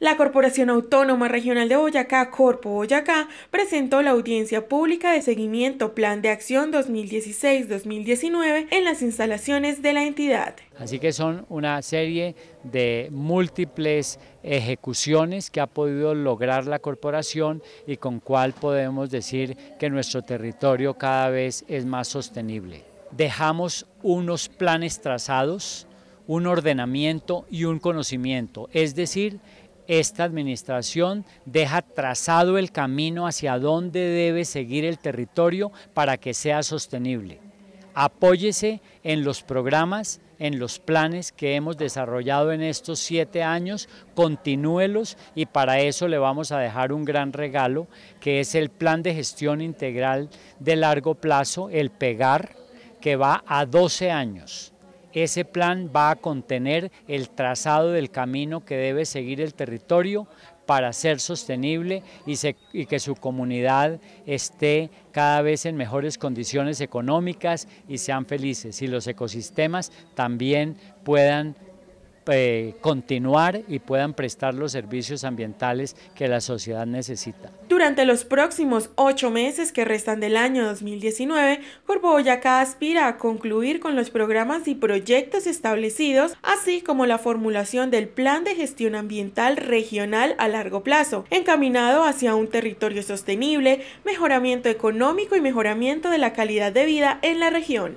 La Corporación Autónoma Regional de Boyacá, Corpo Boyacá, presentó la audiencia pública de seguimiento Plan de Acción 2016-2019 en las instalaciones de la entidad. Así que son una serie de múltiples ejecuciones que ha podido lograr la corporación y con cual podemos decir que nuestro territorio cada vez es más sostenible. Dejamos unos planes trazados, un ordenamiento y un conocimiento, es decir, esta administración deja trazado el camino hacia dónde debe seguir el territorio para que sea sostenible. Apóyese en los programas, en los planes que hemos desarrollado en estos siete años, continúelos y para eso le vamos a dejar un gran regalo, que es el Plan de Gestión Integral de Largo Plazo, el PEGAR, que va a 12 años. Ese plan va a contener el trazado del camino que debe seguir el territorio para ser sostenible y, que su comunidad esté cada vez en mejores condiciones económicas y sean felices y los ecosistemas también puedan eh, continuar y puedan prestar los servicios ambientales que la sociedad necesita. Durante los próximos ocho meses que restan del año 2019, Corpo Boyacá aspira a concluir con los programas y proyectos establecidos, así como la formulación del Plan de Gestión Ambiental Regional a largo plazo, encaminado hacia un territorio sostenible, mejoramiento económico y mejoramiento de la calidad de vida en la región.